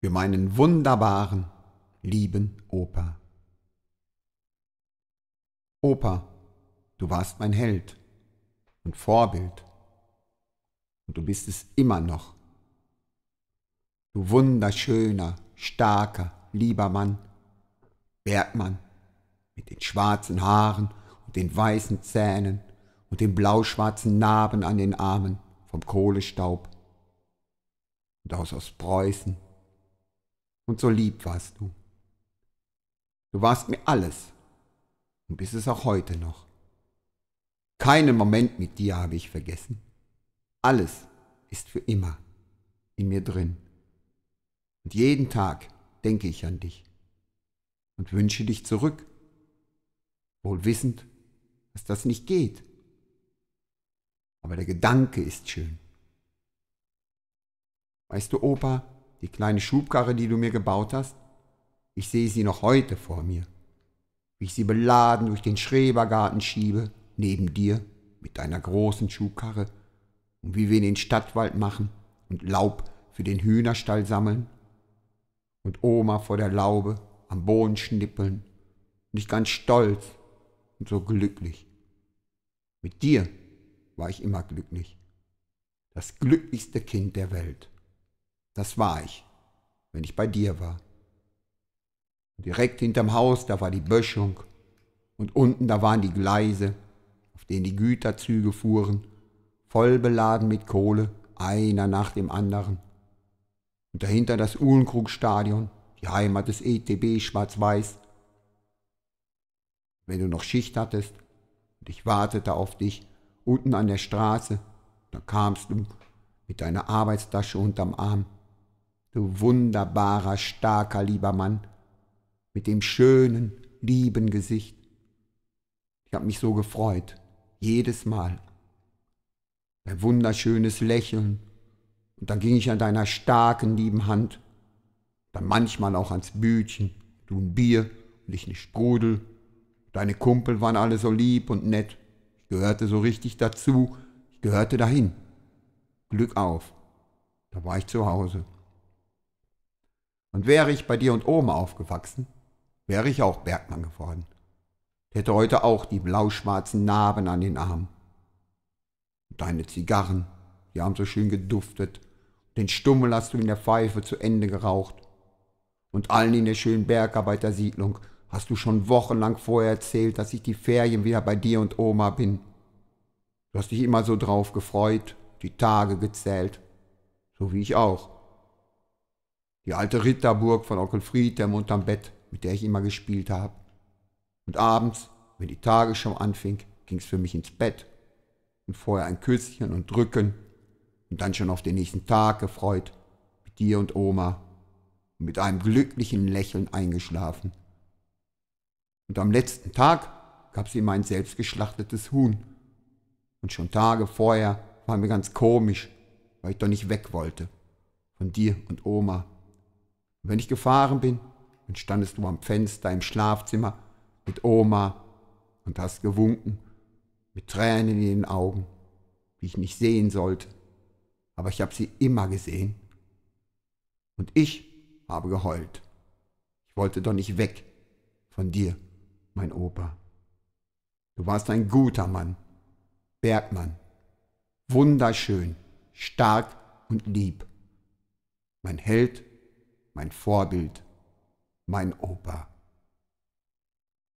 für meinen wunderbaren, lieben Opa. Opa, du warst mein Held und Vorbild und du bist es immer noch. Du wunderschöner, starker, lieber Mann, Bergmann mit den schwarzen Haaren und den weißen Zähnen und den blauschwarzen Narben an den Armen vom Kohlestaub und aus Ostpreußen und so lieb warst du. Du warst mir alles und bist es auch heute noch. Keinen Moment mit dir habe ich vergessen. Alles ist für immer in mir drin. Und jeden Tag denke ich an dich und wünsche dich zurück, wohl wissend, dass das nicht geht. Aber der Gedanke ist schön. Weißt du, Opa, die kleine Schubkarre, die du mir gebaut hast, ich sehe sie noch heute vor mir, wie ich sie beladen durch den Schrebergarten schiebe, neben dir, mit deiner großen Schubkarre, und wie wir in den Stadtwald machen und Laub für den Hühnerstall sammeln, und Oma vor der Laube am Boden schnippeln, und ich ganz stolz und so glücklich. Mit dir war ich immer glücklich, das glücklichste Kind der Welt. Das war ich, wenn ich bei dir war. direkt hinterm Haus, da war die Böschung und unten, da waren die Gleise, auf denen die Güterzüge fuhren, voll beladen mit Kohle, einer nach dem anderen. Und dahinter das Uhlenkrugstadion, die Heimat des ETB schwarz-weiß. Wenn du noch Schicht hattest und ich wartete auf dich unten an der Straße, dann kamst du mit deiner Arbeitstasche unterm Arm du wunderbarer, starker, lieber Mann, mit dem schönen, lieben Gesicht. Ich habe mich so gefreut, jedes Mal. Dein wunderschönes Lächeln. Und dann ging ich an deiner starken, lieben Hand, dann manchmal auch ans Bütchen, du ein Bier und ich ein Sprudel. Deine Kumpel waren alle so lieb und nett. Ich gehörte so richtig dazu, ich gehörte dahin. Glück auf, da war ich zu Hause. Und wäre ich bei dir und Oma aufgewachsen, wäre ich auch Bergmann geworden. Hätte heute auch die blauschwarzen Narben an den Armen. Und deine Zigarren, die haben so schön geduftet. Den Stummel hast du in der Pfeife zu Ende geraucht. Und allen in der schönen Bergarbeitersiedlung hast du schon wochenlang vorher erzählt, dass ich die Ferien wieder bei dir und Oma bin. Du hast dich immer so drauf gefreut, die Tage gezählt. So wie ich auch. Die alte Ritterburg von Onkel Fried, Friedhelm unterm Bett, mit der ich immer gespielt habe. Und abends, wenn die Tagesschau anfing, ging's für mich ins Bett. Und vorher ein Küsschen und Drücken. Und dann schon auf den nächsten Tag gefreut. Mit dir und Oma. Und mit einem glücklichen Lächeln eingeschlafen. Und am letzten Tag gab sie ein selbstgeschlachtetes Huhn. Und schon Tage vorher war mir ganz komisch, weil ich doch nicht weg wollte. Von dir und Oma und wenn ich gefahren bin, dann standest du am Fenster im Schlafzimmer mit Oma und hast gewunken, mit Tränen in den Augen, die ich nicht sehen sollte. Aber ich habe sie immer gesehen. Und ich habe geheult. Ich wollte doch nicht weg von dir, mein Opa. Du warst ein guter Mann, Bergmann, wunderschön, stark und lieb, mein Held mein Vorbild, mein Opa.